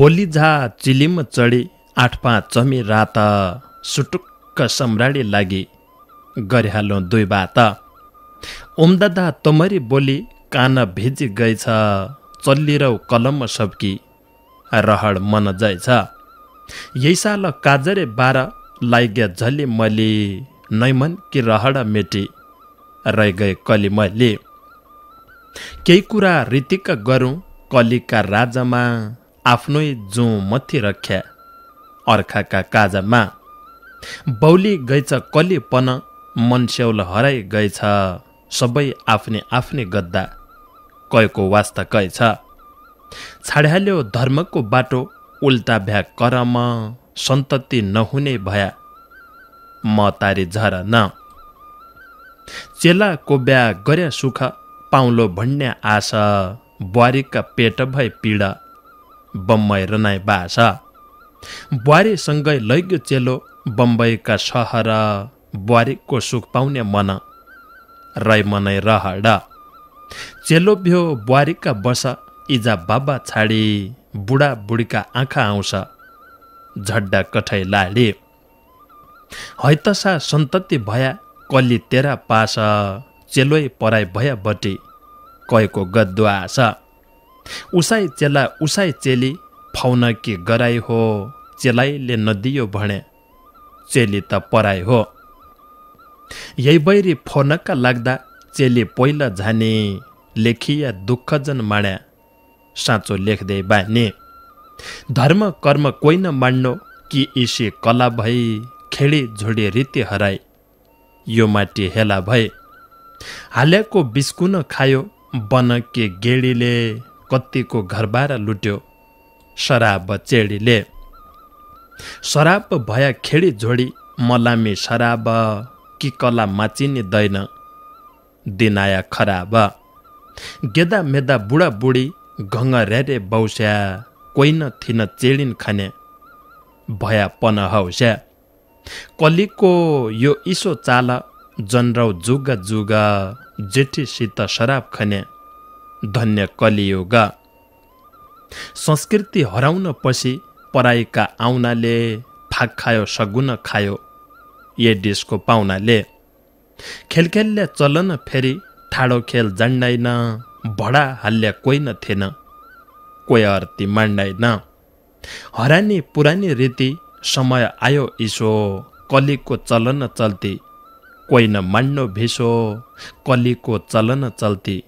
बोली झा चिलिम आठ पाँच चमी रात सुटुक्क सम्राडी लागि गरिहालो दुई बात ओम्दादा तमरी बोली कान भिजी गएछ चल्लिरौ कलम सबकी रहड मन जाइछ यही साल काजरे बाह्र लाइग्या झली मली नैमन कि रहड मेटी रहि गए कलि मैले केही कुरा ऋतिक गरौँ कलिका राजामा आफ्नै जो मथि रख्या अर्खाका काजामा बौली गएछ कलेपन मनस्याउल हराइ गएछ सबै आफ्नै आफ्नै गद्दा कयको वास्ता कएछ छाड्याल्यो धर्मको बाटो उल्टा भ्या करम सन्तति नहुने भया म तारे झर न चेलाको ब्या गर्या सुख पाउलो भन्ने आशा बुहारीका पेट भए पीडा बम्बई रनाइ बुहारी सँगै लैग्यो चेलो बम्बईका सहर बुहारीको सुख पाउने मन रै मनै रहड चेलो भ्यो बुहारीका बस इजा बाबा छाडी बुढा बुढीका आँखा आउँछ झड्डा कठै लाडे हैतसा सन्तति भया कल्ली तेरा पास चेलोई पराई भया बटी कयको गद्दुआ आशा उसाइ चेला उसाइ चेली फाउन के गराई हो चेलाइले नदियो भने चेली त पराई हो यही बैरी फोनका लाग्दा चेली पहिला झाने लेखिया जन माण्या साँचो लेख्दे बानी धर्म कर्म कोइन न मान्नु कि इसी कला भई खेडी झोडी रीति हराई यो माटी हेला भए हालेको बिस्कुन खायो बनके गेडीले कत्तिको घरबार लुट्यो शराब चेडीले शराब भया खेडी झोडी मलामी शराब कि कला दैन दिनाया खराब गेदा मेदा घङ रेरे बौस्या कोही न थिन चेडिन खाने भया पन हौस्या कलिको यो इसो चाल जनरौ जुग जुग जेठीसित शराब खाने धन्य कलियुग संस्कृति हराउन पछि पराईका आउनाले फाक खायो सगुन खायो ए डिसको पाहुनाले खेलखेलले चलन फेरि ठाडो खेल जान्दैन भडा हाल्या कोही न थिएन कोही अर्ती मान्दैन हरानी पुरानी रीति समय आयो इसो कलिको चलन चल्ती कोही न मान्नु भिसो कलिको चलन चल्ती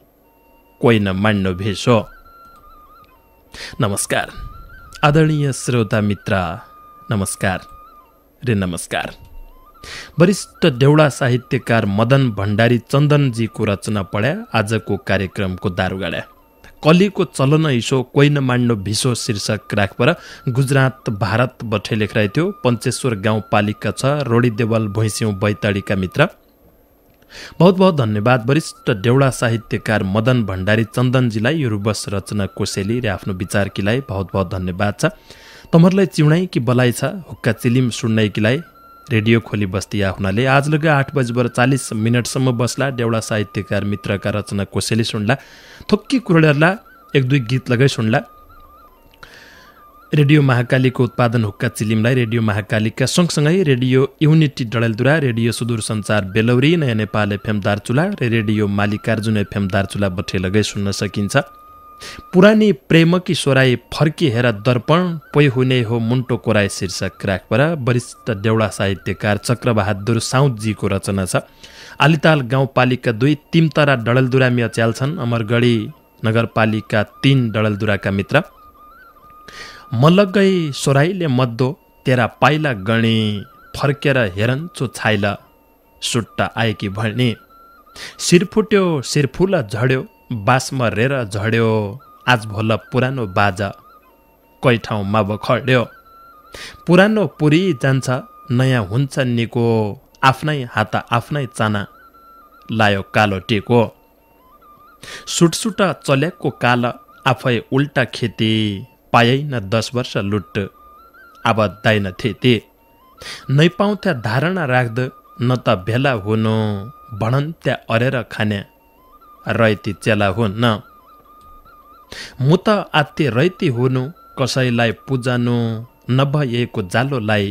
कोइन मान्न भेषो नमस्कार आदरणीय श्रोता मित्र नमस्कार रे नमस्कार वरिष्ठ देउडा साहित्यकार मदन भण्डारी चन्दनजीको रचना पढ्या आजको कार्यक्रमको दारुगाड्या कलीको चलन हिसो कोइन मान्नु भिसो शीर्षक पर गुजरात भारत बठे लेखराइ थियो पञ्चेश्वर गाउँपालिका छ रोडी देवाल भैँस्यौँ बैताडीका मित्र बहुत बहुत धन्यवाद वरिष्ठ डेउडा साहित्यकार मदन भण्डारी चन्दनजीलाई यो रुबस रचना कोसेली र आफ्नो विचारकीलाई बहुत बहुत धन्यवाद छ तमहरूलाई चिउनाइ कि बलाइ छ हुक्का चिलिम सुन्नाइकीलाई रेडियो खोली बस्ती हुनाले आज लग आठ बजीबाट चालिस मिनटसम्म बस्ला डेउडा साहित्यकार मित्रका रचना कोसेली सुन्ला थोक्की कुरडरला एक दुई गीत लगाई सुन्ला रेडियो महाकालीको उत्पादन हुक्का चिलिमलाई रेडियो महाकालीका सँगसँगै रेडियो युनिटी डडेलदुरा रेडियो सुदूर सञ्चार बेलौरी नयाँ नेपाल एफएम दार्चुला र रेडियो मालिकार्जुन एफएम दार्चुला बठे सुन्न सकिन्छ पुरानी प्रेमकी सोराई फर्की हेर दर्पण पोइ हुने हो मुन्टो कोराई शीर्षक राखपरा वरिष्ठ देउडा साहित्यकार चक्रबहादुर साउदजीको रचना छ आलिताल गाउँपालिका दुई तिमतरा डडेलदुरामी अच्याल छन् अमरगढी नगरपालिका तिन डडेलदुराका मित्र मलगै सोराइले मद्दो तेरा पाइला गणी फर्केर हेरन्छु छाइल सुट्टा आएकी भने शिर फुट्यो शिरफुल झड्यो बाँसमा रेर झड्यो आज भोल पुरानो बाजा कै ठाउँमा बखड्यो पुरानो पुरी जान्छ नयाँ हुन्छ निको आफ्नै हात आफ्नै चाना लायो कालो टेको सुटसुट चलेको काल आफै उल्टा खेती पाएन न दस वर्ष लुट अब थे ते नै पाउँथ्या धारणा राख्द न त भेला हुनु भनन् त्या अरेर खाने रैती चेला न म त आत्ते रैती हुनु कसैलाई पुजानु नभएको जालोलाई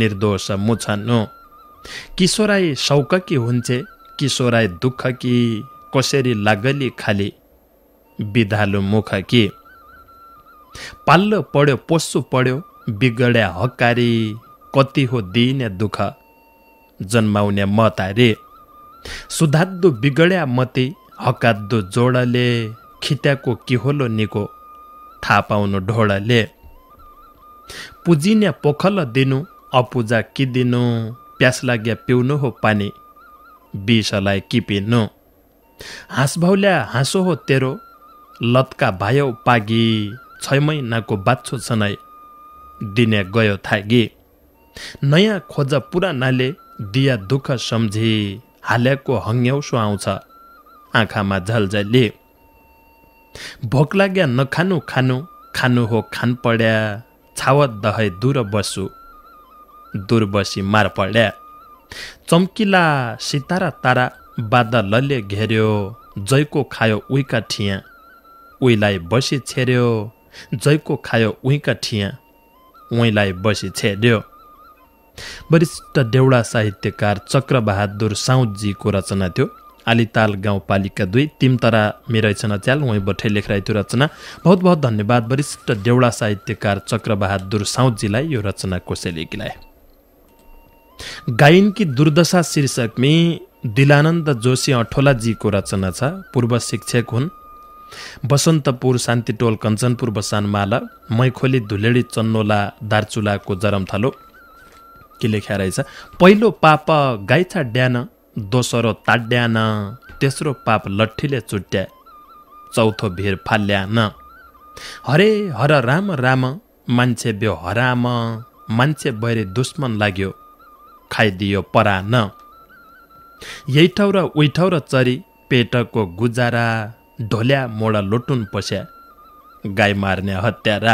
निर्दोष मुछानु किशोराई कि हुन्छे किशोराई दुःख कि कसरी लागली खाली बिधालु मुख कि पाल्लो पढ्यो पोस्सु पढ्यो बिगड्या हकारी कति हो दिने दुःख जन्माउने मत रे सुधाद्दो बिगड्या मती हकाद्दो जोडले खित्याको किहोलो निको थाहा पाउनु ढोडले पुजिने पोखल दिनु अपुजा कि दिनु प्यास लाग्या पिउनु हो पानी विषलाई कि पिनु हाँसभौल्या हाँसो हो तेरो लत्का भयो पागी छ महिनाको बाछो सनाइ दिने गयो थागे नयाँ खोज पुरानाले दिया दुःख सम्झे हाल्याको हङ्ग्याउ आउँछ आँखामा झलझले भोक लाग्या नखानु खानु खानु हो खान पड्या छावत दहै दूर बसु दूर बसी मार पड्या चम्किला सितारा तारा बादलले घेर्यो जैको खायो उइका ठिया उहीलाई बसी छेर्यो जैको खायो उहीँका ठिया उहीँलाई बसी छेड्यो वरिष्ठ देउडा साहित्यकार चक्रबहादुर साउजीको रचना थियो आलिताल गाउँपालिका दुई तिमतरा मेरैछना च्याल उहीँबाटै लेखराई त्यो रचना बहुत बहुत धन्यवाद वरिष्ठ देउडा साहित्यकार चक्रबहादुर साउजीलाई यो रचना गायन गायनकी दुर्दशा शीर्षकमी दिलानन्द जोशी अठोलाजीको रचना छ पूर्व शिक्षक हुन् बसन्तपुर शान्ति टोल कञ्चनपुर बसानमाला मैखोली धुलेडी चन्नोला दार्चुलाको जरमथलो के लेख्या रहेछ पहिलो पाप गाइछा ड्यान दोस्रो ताड्यान तेस्रो पाप लट्ठीले चुट्या चौथो भिर फाल्यान हरे हर राम राम मान्छे ब्यो हराम मान्छे बहिरे दुश्मन लाग्यो खाइदियो परान यही ठाउँ र उही ठाउँ र चरी पेटको गुजारा ढोल्या मोडा लोटुन पस्या गाई मार्ने हत्यारा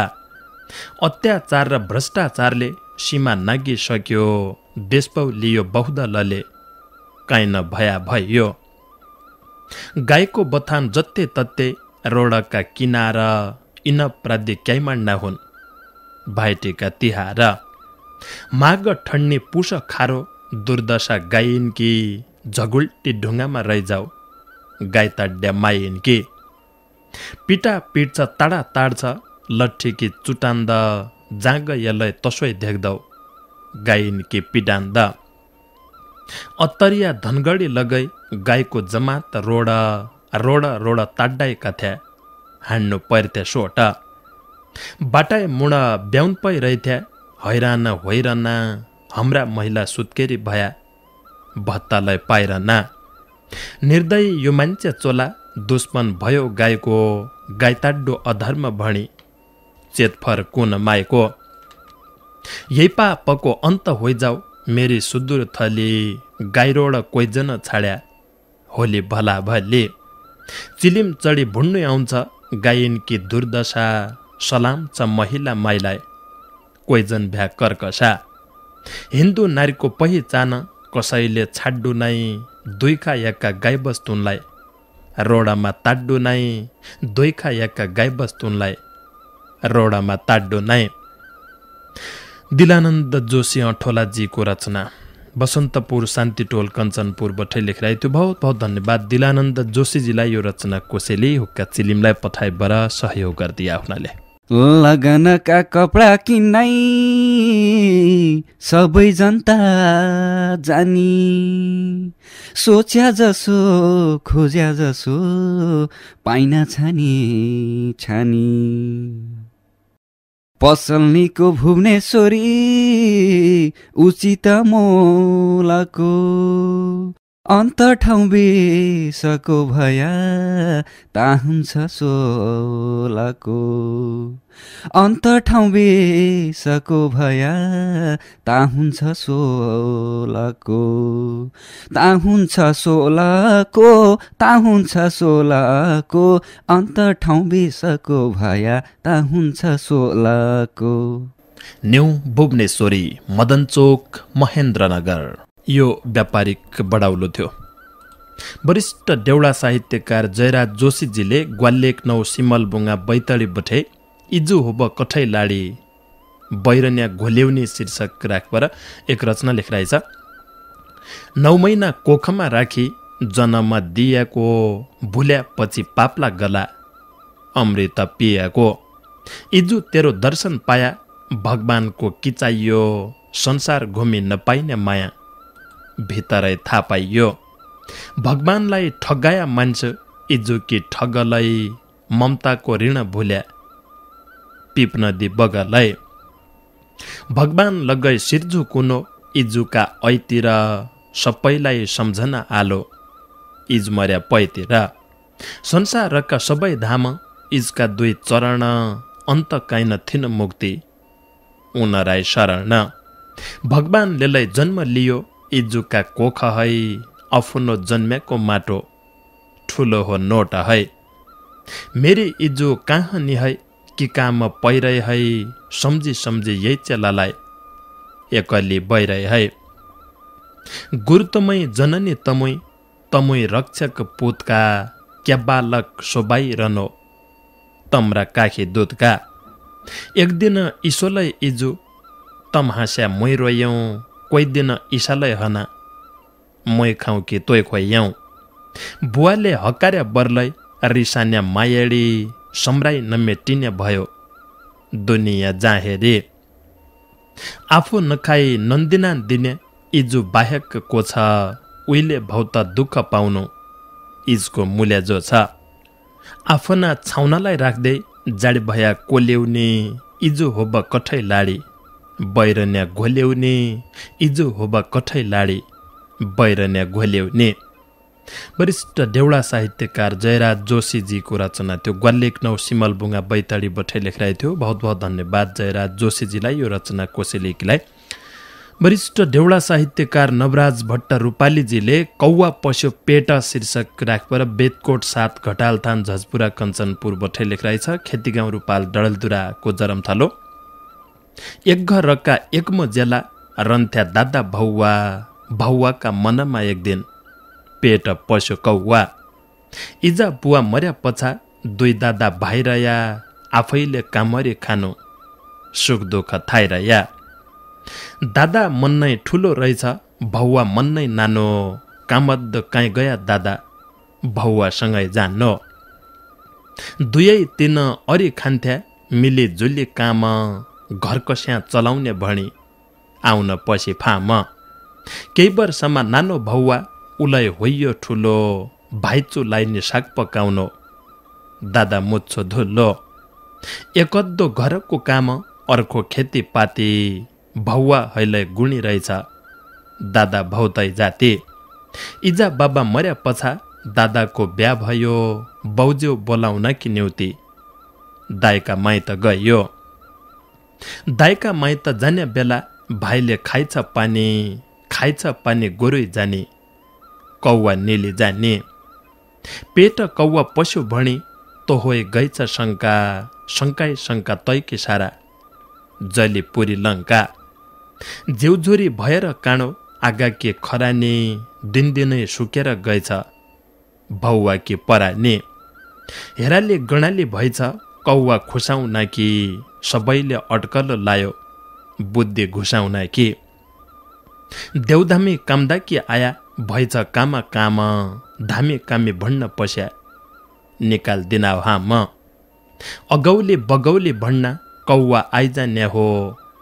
अत्याचार र भ्रष्टाचारले सीमा नागिसक्यो देशपौ लियो बहुदलले काहीँ न भया भयो गाईको बथान जत्ते तत्ते रोडका किनारा प्राध्य क्याइमाण्डा हुन् भाइटेका तिहार माघ ठन्ने पुष खारो दुर्दशा गाइन् कि झगुल्टी ढुङ्गामा रहिजाऊ गाई त ड्यामाइन् कि पिटा पिट्छ ताडा ताड्छ लट्ठी कि चुटान्द जाँग यसलाई तसै देख्दौ गाइन् कि पिडान्द अत्तरिया धनगढी लगै गाईको जमात रोड रोड रोड ताड्डाइ कथ्या हान्नु पर्थे सोट बाटाइ मुड ब्याउन पै रहिथ्या हैरान होइरना हाम्रा महिला सुत्केरी भया भत्तालाई पाइरना निर्दय यो मान्छे चोला दुश्मन भयो गाईको गाईताड्डो अधर्म भणी चेतफर कुन माएको यही पापको अन्त होइजाऊ मेरी सुदूर थली गाईरोड कोइजन छाड्या होली भला भली चिलिम चढी भुन्नै आउँछ गाइन् कि दुर्दशा सलाम छ महिला माइलाई कोइजन भ्या कर्कसा हिन्दू नारीको पहिचान कसैले छाड्डु नै दुईखा याकका गाईबस्तुनलाई रोडामा ताड्डु नाइ दुईखा गाई गाईबस्तुनलाई रोडामा ताड्डु नाइ दिलानन्द जोशी अठोलाजीको रचना बसन्तपुर शान्ति टोल कञ्चनपुर बठै लेखेर त्यो बहुत बहुत धन्यवाद दिलानन्द जोशीजीलाई यो रचना कोसेली हुक्का चिलिमलाई पठाइबर सहयोग गरिदिए आफ्नाले लगनका कपडा किन्नै सबै जनता जानी सोच्या जसो खोज्या जसो पाइना छानी छानी पसलनीको भुवनेश्वरी उचित मोलाको अन्त ठाउँ बेसको भया ताहुन्छ सोलाको अन्त ठाउँ बेसको भया ताहुन्छ सोलाको ताहुन्छ सोलाको ताहुन्छ सोलाको अन्त ठाउँ बेसको भया ताहुन्छ सोलाको न्यु भुवनेश्वरी मदनचोक महेन्द्रनगर यो व्यापारिक बडाउलो थियो वरिष्ठ देउडा साहित्यकार जयराज जोशीजीले ग्वालेक नौ सिमलबुङ्गा बैतडी बठे इजु होब कठै लाडी बैरन्या घोल्याउने शीर्षक राखेर एक रचना लेखिरहेछ नौ महिना कोखमा राखी जन्ममा दिएको भुल्यापछि पाप्ला गला अमृत पिएको इजु तेरो दर्शन पाया भगवानको किचाइयो संसार घुमि नपाइने माया भित्रै थाहा पाइयो भगवान्लाई ठगाया मान्छे इजुकी ठगलाई ममताको ऋण भुल्या पिप नदी बगलै भगवान लगै सिर्जु कुनो इजुका ऐतिर सबैलाई सम्झना आलो इज मर्या पैतिर संसारका सबै धाम इजका दुई चरण अन्त काइन थिन मुक्ति उनराई शरण भगवान्ले जन्म लियो इजुका कोख है आफ्नो जन्मेको माटो ठुलो हो नोट है मेरी इजु कहाँ नि है कि काम पहिरै है सम्झी सम्झी यही चेलालाई एकली बैरै है गुरु तमै जननी तमै तमै रक्षक पुतका क्या बालक सोबाई रनो तम्रा काखी दुधका एक दिन इसोलाई इजु तम हाँस्या मै रोयौँ कोइदिन इसालय हना मै खाउँ कि तोय खोइयाउँ बुवाले हकारे बर्लै रिसान्या मायाडी सम्राई नमेटिने भयो दुनियाँ जाहेरे आफू नखाई नन्दिना दिने इजु बाहेक को छ उहिले भौत दुःख पाउनु इजको मूल्य जो छ आफ्ना छाउनालाई राख्दै जाडी भया कोल्याउने इजु होब कठै लाडी बैरन्या घोल्याउने इजो होबा कठै लाडे बैरन्या घोल्याउने वरिष्ठ देउडा साहित्यकार जयराज जोशीजीको रचना त्यो ग्वालेक नौ सिमलबुङ्गा बैतडी बठे लेखिरहेको थियो बहुत बहुत धन्यवाद जयराज जोशीजीलाई यो रचना कोसेलेकीलाई वरिष्ठ देउडा साहित्यकार नवराज भट्ट रूपालीजीले कौवा पस्यो पेट शीर्षक राखेर बेतकोट सात घटालथान झजपुरा कञ्चनपुर बठे लेखिरहेछ खेतीगाउँ रूपाल डडलदुराको जरमथालो एक घर रक्का एकमो जेला रन्थ्या दादा भौवा भौवाका मनमा एक दिन पेट पस्यो कौवा इजा बुवा मर्या पछा दुई दादा भाइरया आफैले कामरे खानु सुख दुःख थाइरया दादा मन नै ठुलो रहेछ भौवा मन नै नानो कामद्द काहीँ गया दादा भौवासँगै जानो दुवै तिन अरि खान्थ्या मिलिजुली काम घर कस्या चलाउने भणी आउन पछि फाम केही वर्षमा नानो भौवा उलय होइयो ठुलो भाइचु लाइने साग पकाउनु दादा मुच्छो धुलो एकदो घरको काम अर्को खेतीपाती भौवा हैलै गुणी रहेछ दादा भौतै जाति इजा बाबा मर्या पछा दादाको बिहा भयो बौज्यौ बोलाउन कि न्युति दाइका त गयो दाइका माइत जाने बेला भाइले खाइछ पानी खाइछ पानी गोरु जाने कौवा नेले जाने पेट कौवा पशु भणी तोहोए गैछ शङ्का शङ्काय शङ्का तैके सारा जले पुरी लङ्का झेउझुरी भएर काँडो आगा के खराने दिनदिनै सुकेर गएछ भौवा के पराने हेराले गणाले भैछ कौवा खुसाउ कि सबैले अड्कल लायो बुद्धि घुसाउना कि देउधामी कामदाकी आया भैछ कामा काम धामी कामी भन्न पस्या निकाल दिना हा म अगौले बगौले भन्ना कौवा आइजान्या हो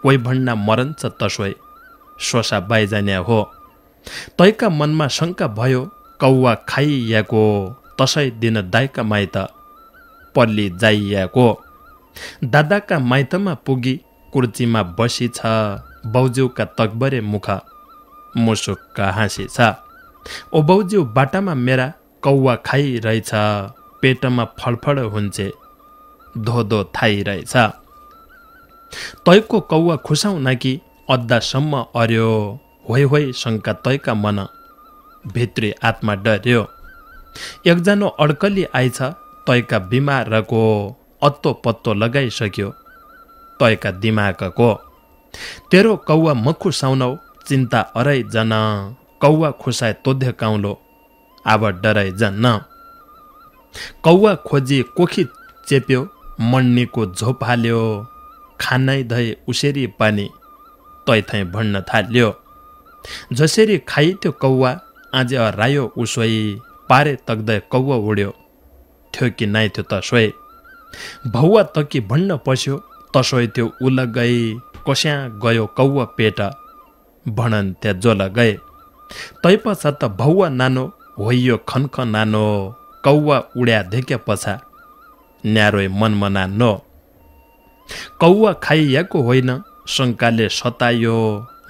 कोही भन्ना मरन्छ तसोय सोसा बाइजान्या हो तैका मनमा शङ्का भयो कौवा खाइयाको तसै दिन दाइका माइत पल्ली जाइयाको दादाका माइतमा पुगी कुर्चीमा बसी छ बाउज्यूका तकबरे मुख मुसुक्का हाँसी छ ओ बाउज्यू बाटामा मेरा कौवा खाइरहेछ पेटमा फडफड हुन्छे धोधो थाइरहेछ तैको कौवा खुसाउ कि अद्दासम्म अर्यो होइ होइ शङ्का तैका मन भित्री आत्मा डर्यो एकजना अड्कली आइछ तैका बिमारको अत्तो पत्तो लगाइसक्यो तयका दिमागको तेरो कौवा मखु साउनौ चिन्ता अरै जन कौवा खुसाए तोध्य काउलो आब डराइ जन कौवा खोजी कोखी चेप्यो मन्नीको झोप हाल्यो खानै धै उसेरी पानी तैथै भन्न थाल्यो जसरी खाइ त्यो कौवा आज रायो उसोई पारे तग्दै कौवा उड्यो थियो कि नाइ थियो त सोही भौवा तकी भन्न पस्यो तसोइ त्यो उल गए कस्या गयो कौवा पेट भनन् त्यहाँ जोल गए तै त भौवा नानो होइयो खन्ख नानो कौवा उड्या धेक्या पछा न्यारोय मनमना नो कौवा खाइएको होइन शङ्काले सतायो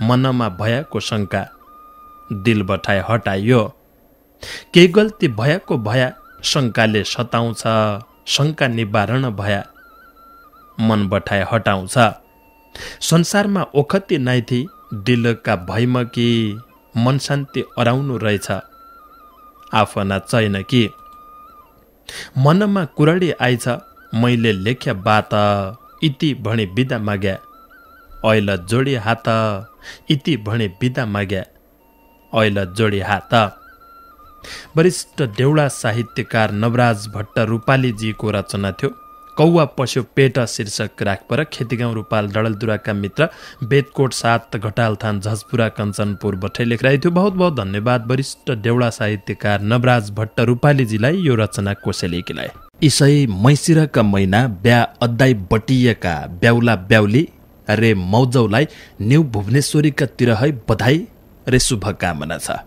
मनमा भयाको शङ्का दिल बठाए हटायो केही गल्ती भयाको भया शङ्काले सताउँछ शङ्का निवारण भया मन बठाए हटाउँछ संसारमा ओखती नाइथी दिलका भैम कि मन शान्ति अराउनु रहेछ आफना छैन कि मनमा कुरडी आइछ मैले लेख्य बात इति भणे बिदा माग्या ऐल जोडी हात इति भणी बिदा माग्या ऐल जोडी हात वरिष्ठ देउडा साहित्यकार नवराज भट्ट रूपालीजीको रचना थियो कौवा पस्यो पेट शीर्षक राखपर खेतीगाउँ रूपाल डडलदुराका मित्र बेदकोट सात घटालथान झजपुरा कञ्चनपुर बठै लेखिरहेको थियो बहुत बहुत धन्यवाद वरिष्ठ देवड़ा साहित्यकार नवराज भट्ट रूपालीजीलाई यो रचना कोसेले किलाए इसै मैसिरका मैना ब्या अद्दाई बटिएका ब्याउला ब्याउली रे मौजौलाई न्यु भुवनेश्वरीका तिरहै बधाई रे शुभकामना छ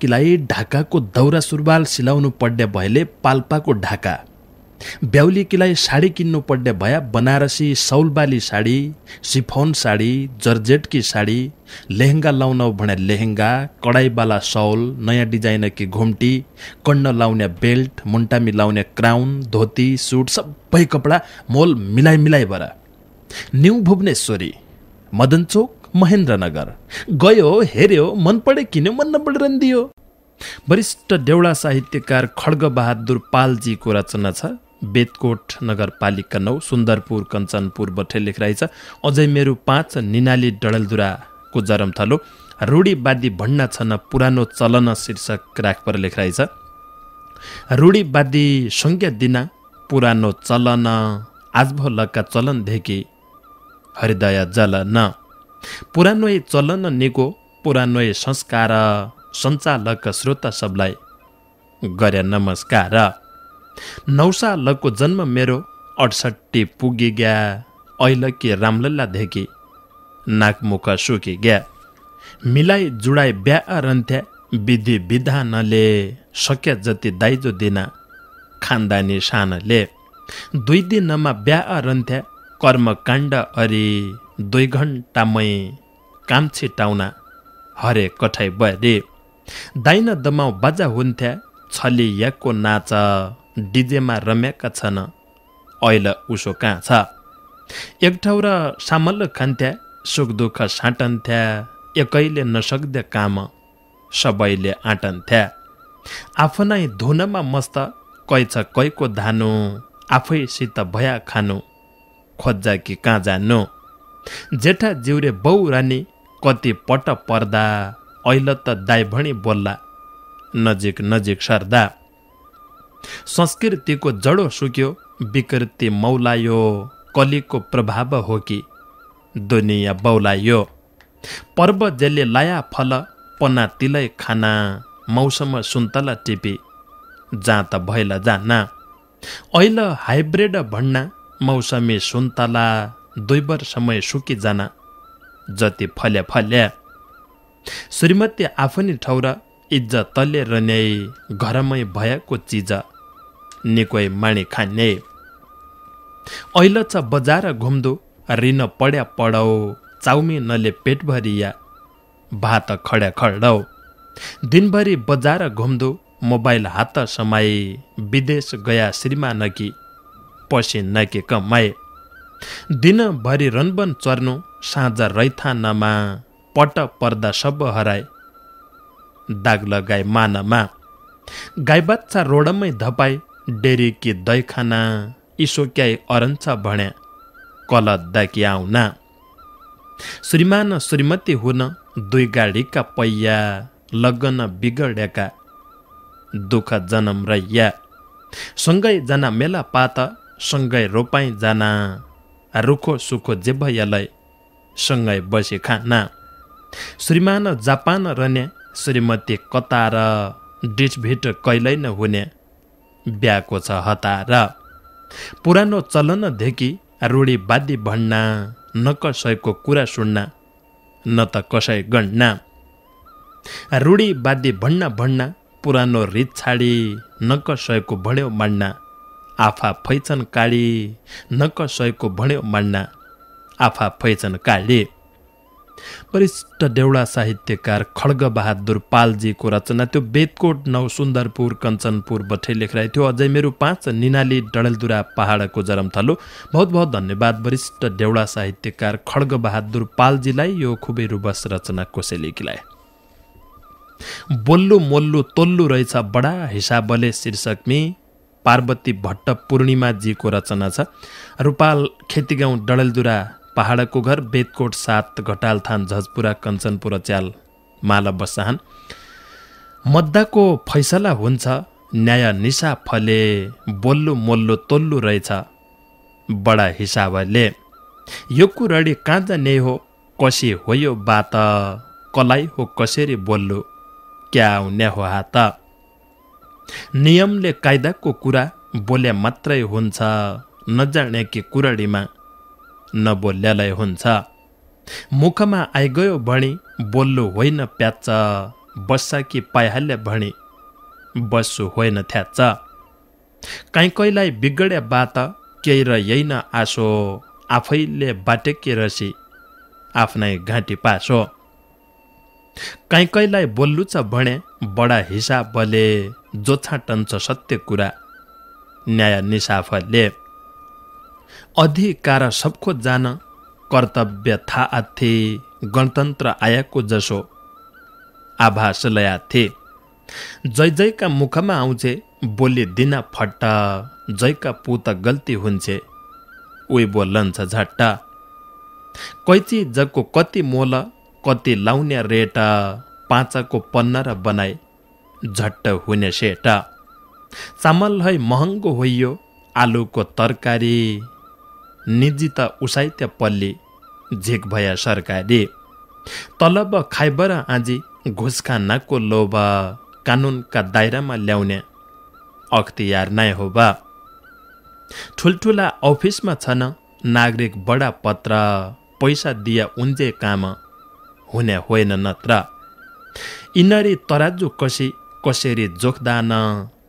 किलाई ढाकाको दौरा सुरुवाल सिलाउनु पर्ने भएले पाल्पाको ढाका किलाई साडी किन्नु पर्ने भए बनारसी सौलबाली साडी सिफोन साडी जर्जेटकी साडी लेहेङ्गा लाउन भने लेहेङ्गा कडाईवाला सौल नयाँ डिजाइनकी घुम्टी कन्न लाउने बेल्ट मुन्टामी लाउने क्राउन धोती सुट सबै कपडा मोल मिलाइ मिलाइबर न्यु भुवनेश्वरी मदनचोक महेन्द्रनगर गयो हेऱ्यो मन पढे किन्यो मन नपढे दियो वरिष्ठ देउडा साहित्यकार खड्गबहादुर पालजीको रचना छ बेदकोट नगरपालिका नौ सुन्दरपुर कञ्चनपुर बठे लेखिरहेछ अझै मेरो पाँच निनाली डडलधुराको जरमथलो रूढीवादी छ न पुरानो चलन शीर्षक राखपर लेखिरहेछ रूढीवादी संज्ञा दिना पुरानो चलन आजभोलका चलनदेखि हृदय जलन पुरानो चलन निको पुरानो संस्कार सञ्चालक श्रोता सबलाई गरे नमस्कार नौसालको जन्म मेरो अडसट्ठी पुगी ग्या अहिलेकी रामलल्ला रामलल्लादेखि नाकमुख सुके ग्या मिलाइ जुडाइ ब्या रन्थ्या विधि विधानले सक्य जति दाइजो दिन खानदानी सानले दुई दिनमा ब्या रन्थ्या कर्मकाण्ड अरे दुई घन्टामै कान्छे टाउना हरे कठाइ बरे दाइन दमाउ बाजा हुन्थ्या छली याको नाच डिजेमा रम्याका छन् ऐल उसो कहाँ छ एक ठाउँ र सामल्लो खान्थ्या सुख दुःख साँटन्थ्या एकैले नसक्दे काम सबैले आँटन्थ्या आफ्नै धुनमा मस्त कै छ कैको धानु आफैसित भया खानु खोज्जा कि कहाँ जानु जेठा जिउरे बौ रानी कति पट पर्दा ऐल त दाई भणी बोल्ला नजिक नजिक सर्दा संस्कृतिको जडो सुक्यो विकृति मौलायो कलिको प्रभाव हो कि दुनिया बौलायो पर्व जेले लाया फल पना तिलै खाना मौसम सुन्तला टिपी जाँ त भैला जाना ऐल हाइब्रिड भन्ना मौसमी सुन्तला दोइबर समय सुकी सुकिजान जति फल्या फल्या श्रीमती आफ्नै र इज्जत र न्याय घरमै भएको चिज निकै माणी खान्ने ऐल छ बजार घुम्दो ऋण पड्या चाउमी नले पेट भरिया भात खड्या खडाउ दिनभरि बजार घुम्दो मोबाइल हात समाए विदेश गया श्रीमा नकी पसिन नकी कमाए दिनभरि रनबन चर्नु साँझ रैथानमा पट पर्दा सब हराए दाग लगाए मानमा गाई बच्चा रोडमै धपाई डेरी कि दैखाना, इसोक्याई अरन्छ भण्या कल दाकी आउना श्रीमान श्रीमती हुन दुई गाडीका पैया लगन बिगडेका दुःख जनम रैया सँगै जना मेला पात सँगै रोपाई जाना रुखो सुखो जेभयलय सँगै बसे खाना श्रीमान जापान रन्या श्रीमती कतार डिटभिट कहिल्यै नहुने ब्याको छ हतार पुरानो चलन चलनदेखि रूढी बाध्य भन्न न कसैको कुरा सुन्न न त कसै गण्ना रूढी बाध्य भन्न भन्न पुरानो रित छाडी न कसैको भण्यो मान्न आफा फैचन काली नक सयको भन्यो मान्ना आफा फैचन काली वरिष्ठ देउडा साहित्यकार खड्ग बहादुर पालजीको रचना त्यो बेतकोट नौ सुन्दरपुर कञ्चनपुर बठे लेखराइ थियो अझै मेरो पाँच निनाली डडेलदुरा पहाडको जरमथलो बहुत बहुत धन्यवाद वरिष्ठ देउडा साहित्यकार खड्ग खड्गबहादुर पालजीलाई यो खुबै रुबस रचना कोसे लेखिलाए बोल्लु मोल्लु तोल्लु रहेछ बडा हिसाबले शीर्षकमी पार्वती भट्ट पूर्णिमाजीको रचना छ रूपाल खेतीगाउँ डडेलदुरा पहाडको घर बेतकोट सात घटालथान झजपुरा कञ्चनपुर च्याल माला बसाहन मद्दाको फैसला हुन्छ न्याय निसा फले बोल्लु मोल्लो तोल्लु रहेछ बडा हिसाबले यो कुरडी काँझ नै हो कसी हो यो बात कलाई हो कसरी बोल्लु क्या हो हात नियमले कायदाको कुरा बोल्या मात्रै हुन्छ नजाने कि कुरडीमा नबोल्यालाई हुन्छ मुखमा आइगयो भनी बोल्नु होइन प्याच बस्छ कि पाइहाल्यो भनी बस्छु होइन थ्याच काहीँ कहिलाई बिगड्या बात केही र यही न आसो आफैले बाटेकी रसी आफ्नै घाँटी पासो काहीँ कहिलाई बोल्नु छ भने बडा हिसाब बले जोछा टन्छ सत्य कुरा न्याय निसाफले अधिकार सबको जान कर्तव्य थाहा थिए गणतन्त्र आएको जसो आभास लया थिए जय जयका मुखमा आउँछे बोली दिन फट्ट जयका पुत गल्ती हुन्छ उही बोलन्छ झट्ट कैची जगको कति मोल कति लाउने रेट पाँचको पन्ना र बनाए झट्ट हुने सेट चामल है महँगो होइयो आलुको तरकारी निजी त पल्ली झिक भया सरकारी तलब खाइबर आजी घुस खानाको लोभ कानुनका दायरामा ल्याउने अख्तियार नै हो बा ठुल्ठुला अफिसमा छन् नागरिक बडा पत्र पैसा दिया उन्जे काम हुने होइन नत्र यिनीहरू तराजु कसी कसरी जोख्दा न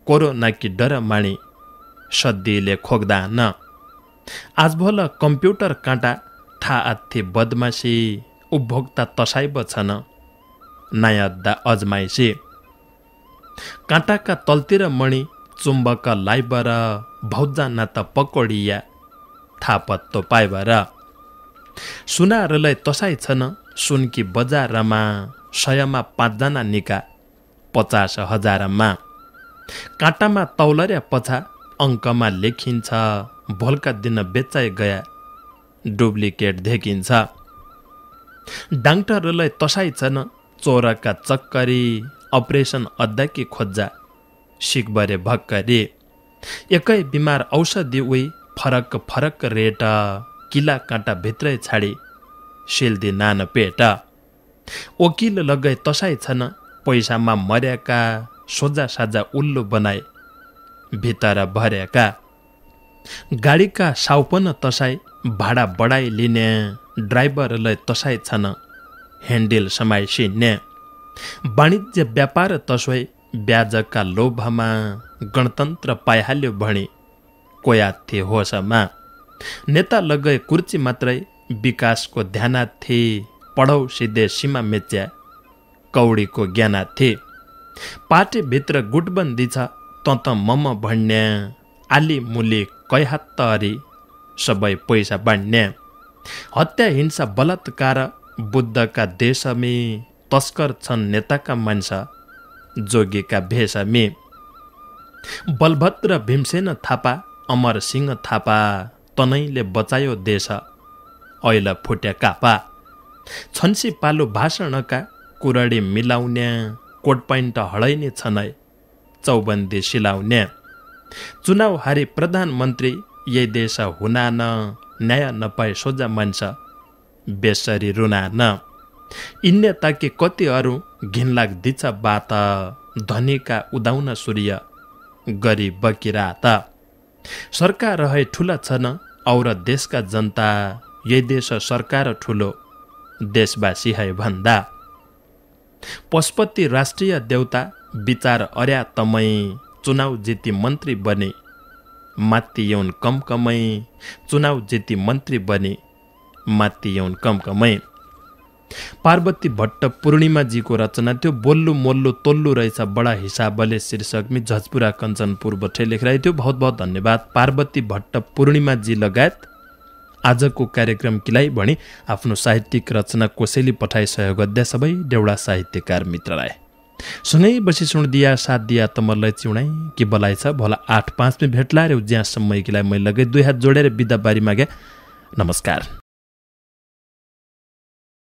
कोरोना कि डर माणि सद्दीले खोक्दा न आजभोल कम्प्युटर काँटा ठा बदमासी उपभोक्ता तसाइब छन् नायद्दा अजमाइसी काँटाका तलतिर मणि चुम्बक लाइबर भौजा त पकौडिया था पत्तो पाइबर सुनारलाई तसाइ छन् सुनकी बजारमा सयमा पाँचजना निका पचास हजारमा काँटामा तौलर्या पछा अङ्कमा लेखिन्छ भोलका दिन बेचाइ गया डुप्लिकेट देखिन्छ डाक्टरहरूलाई तसाइ न चोरका चक्करी अपरेसन अद्दाकी खोज्जा सिकबरे भक्करी एकै बिमार औषधि उही फरक फरक रेट किला काँटा भित्रै छाडी सेल्दी नान पेट वकिल लगाई तसाइ छन् पैसामा मर्याका साझा उल्लो बनाए भित्र भर्याका गाडीका साउपन तसाई भाडा बढाइ लिने ड्राइभरलाई तसाई छन् ह्यान्डेल समाइसिन्ने वाणिज्य व्यापार तसोई ब्याजका लोभमा गणतन्त्र पाइहाल्यो भने कोयाथे होसमा नेता लगाए कुर्ची मात्रै विकासको ध्यानाथे पढौ सिधे सीमा मेच्या कौडीको ज्ञाना थिए पाटेभित्र गुटबन्दी छ त त मम भन्ने आली मुली कैहत्तरी सबै पैसा बाँड्ने हत्या हिंसा बलात्कार बुद्धका देशमे तस्कर छन् नेताका मान्छ जोगीका भेषमे बलभद्र भीमसेन थापा अमर सिंह थापा तनैले बचायो देश ऐल फुट्या कापा छन्सी पालो भाषणका कुरडी मिलाउन्या कोट प्यान्ट हडैने छनै चौबन्दी सिलाउने चुनाव हारे प्रधानमन्त्री यही देश हुना न न्याय नपाए सोझा मान्छ बेसरी रुना न इन्ने ताकि घिनलाग घिनलाग्दिछ बात धनीका उदाउन सूर्य गरिब बकिरात सरकार रहे ठुला छन् और देशका जनता यही देश सरकार ठुलो देशवासी है भन्दा पशुपति राष्ट्रिय देवता विचार अर्या तमै चुनाव जिती मन्त्री बने माति यौन कम कमै चुनाव जिती मन्त्री बने माति यौन कम कमै पार्वती भट्ट पूर्णिमाजीको रचना थियो बोल्लु मोल्लु तोल्लु रहेछ बडा हिसाबले शीर्षकमी झजपुरा कञ्चनपुर बठे लेखिरहेको थियो बहुत बहुत धन्यवाद पार्वती भट्ट पूर्णिमाजी लगायत आजको कार्यक्रम किलाई भने आफ्नो साहित्यिक रचना कोसेली पठाए सहयोगध्या सबै डेउडा साहित्यकार मित्रलाई सुनै बसी सुन दिया साथ दिया तमरलाई चिउडाइ के बलाइ छ भला आठ पाँचमै भेट्ला र उज्यासम्म किलाई मैले लगे दुई हात जोडेर बिदाबारी बारी माग्या नमस्कार